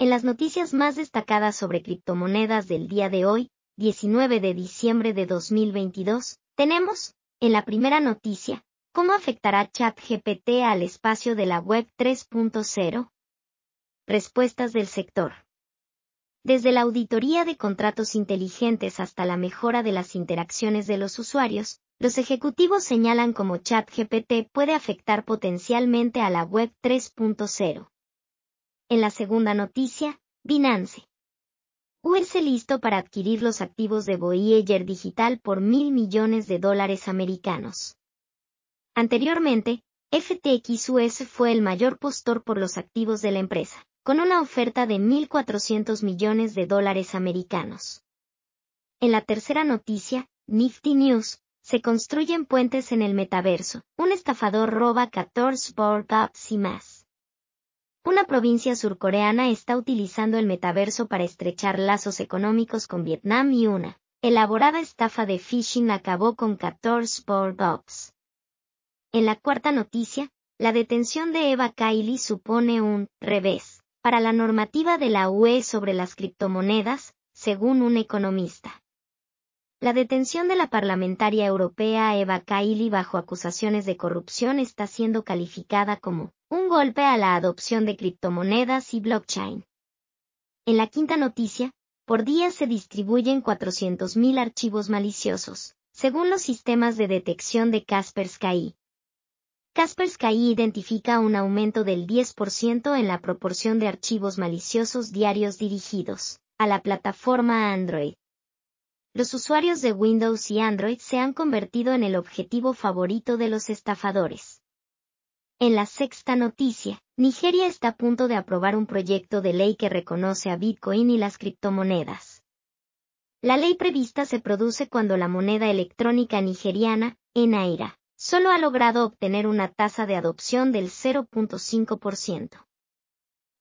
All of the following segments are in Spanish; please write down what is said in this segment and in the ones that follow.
En las noticias más destacadas sobre criptomonedas del día de hoy, 19 de diciembre de 2022, tenemos, en la primera noticia, ¿Cómo afectará ChatGPT al espacio de la Web 3.0? Respuestas del sector. Desde la auditoría de contratos inteligentes hasta la mejora de las interacciones de los usuarios, los ejecutivos señalan cómo ChatGPT puede afectar potencialmente a la Web 3.0. En la segunda noticia, Binance. U.S. listo para adquirir los activos de Voyager Digital por mil millones de dólares americanos. Anteriormente, FTX US fue el mayor postor por los activos de la empresa, con una oferta de 1.400 millones de dólares americanos. En la tercera noticia, Nifty News, se construyen puentes en el metaverso, un estafador roba 14 board ups y más. Una provincia surcoreana está utilizando el metaverso para estrechar lazos económicos con Vietnam y una elaborada estafa de phishing acabó con 14 ops. En la cuarta noticia, la detención de Eva Kaili supone un revés para la normativa de la UE sobre las criptomonedas, según un economista. La detención de la parlamentaria europea Eva Kaili bajo acusaciones de corrupción está siendo calificada como un golpe a la adopción de criptomonedas y blockchain. En la quinta noticia, por día se distribuyen 400.000 archivos maliciosos, según los sistemas de detección de Kaspersky. Kaspersky identifica un aumento del 10% en la proporción de archivos maliciosos diarios dirigidos a la plataforma Android. Los usuarios de Windows y Android se han convertido en el objetivo favorito de los estafadores. En la sexta noticia, Nigeria está a punto de aprobar un proyecto de ley que reconoce a Bitcoin y las criptomonedas. La ley prevista se produce cuando la moneda electrónica nigeriana, Enaira, solo ha logrado obtener una tasa de adopción del 0.5%.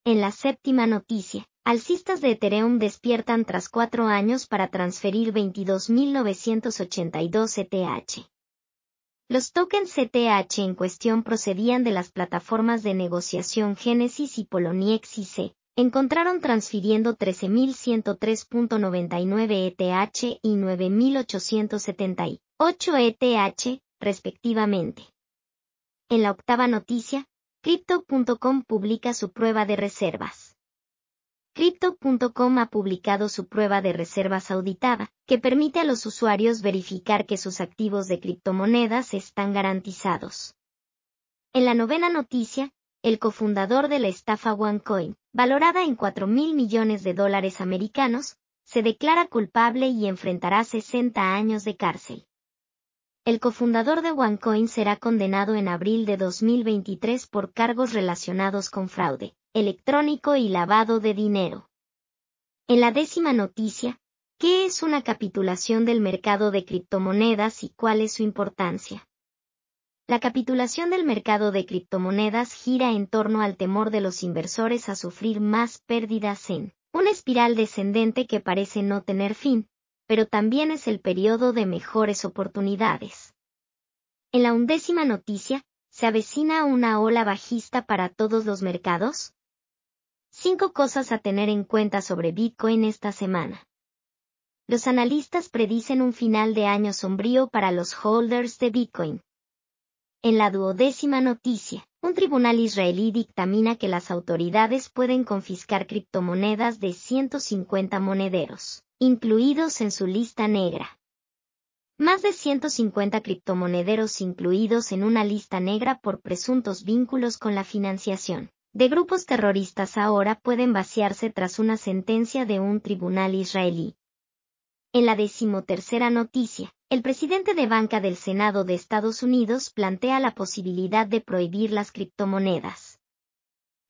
En la séptima noticia, alcistas de Ethereum despiertan tras cuatro años para transferir 22.982 ETH. Los tokens ETH en cuestión procedían de las plataformas de negociación Genesis y Poloniex C. Encontraron transfiriendo 13.103.99 ETH y 9.878 ETH, e respectivamente. En la octava noticia, Crypto.com publica su prueba de reservas. Crypto.com ha publicado su prueba de reservas auditada, que permite a los usuarios verificar que sus activos de criptomonedas están garantizados. En la novena noticia, el cofundador de la estafa OneCoin, valorada en 4 mil millones de dólares americanos, se declara culpable y enfrentará 60 años de cárcel. El cofundador de OneCoin será condenado en abril de 2023 por cargos relacionados con fraude, electrónico y lavado de dinero. En la décima noticia, ¿qué es una capitulación del mercado de criptomonedas y cuál es su importancia? La capitulación del mercado de criptomonedas gira en torno al temor de los inversores a sufrir más pérdidas en una espiral descendente que parece no tener fin, pero también es el periodo de mejores oportunidades. En la undécima noticia, ¿se avecina una ola bajista para todos los mercados? Cinco cosas a tener en cuenta sobre Bitcoin esta semana. Los analistas predicen un final de año sombrío para los holders de Bitcoin. En la duodécima noticia, un tribunal israelí dictamina que las autoridades pueden confiscar criptomonedas de 150 monederos, incluidos en su lista negra. Más de 150 criptomonederos incluidos en una lista negra por presuntos vínculos con la financiación de grupos terroristas ahora pueden vaciarse tras una sentencia de un tribunal israelí. En la decimotercera noticia, el presidente de banca del Senado de Estados Unidos plantea la posibilidad de prohibir las criptomonedas.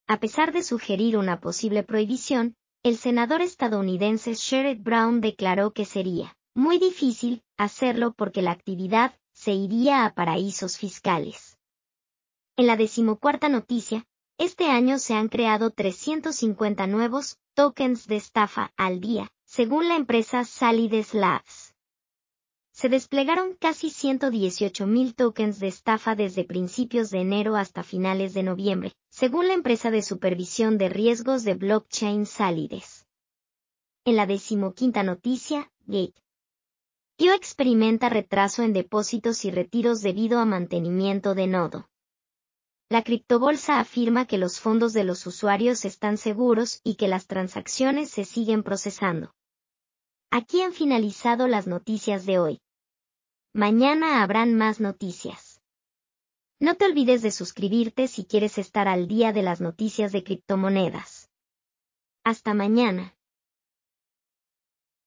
A pesar de sugerir una posible prohibición, el senador estadounidense Sherrod Brown declaró que sería muy difícil hacerlo porque la actividad se iría a paraísos fiscales. En la decimocuarta noticia, este año se han creado 350 nuevos tokens de estafa al día, según la empresa Salides Labs. Se desplegaron casi 118.000 tokens de estafa desde principios de enero hasta finales de noviembre, según la empresa de supervisión de riesgos de blockchain Salides. En la decimoquinta noticia, Gate. IO experimenta retraso en depósitos y retiros debido a mantenimiento de nodo. La criptobolsa afirma que los fondos de los usuarios están seguros y que las transacciones se siguen procesando. Aquí han finalizado las noticias de hoy. Mañana habrán más noticias. No te olvides de suscribirte si quieres estar al día de las noticias de criptomonedas. Hasta mañana.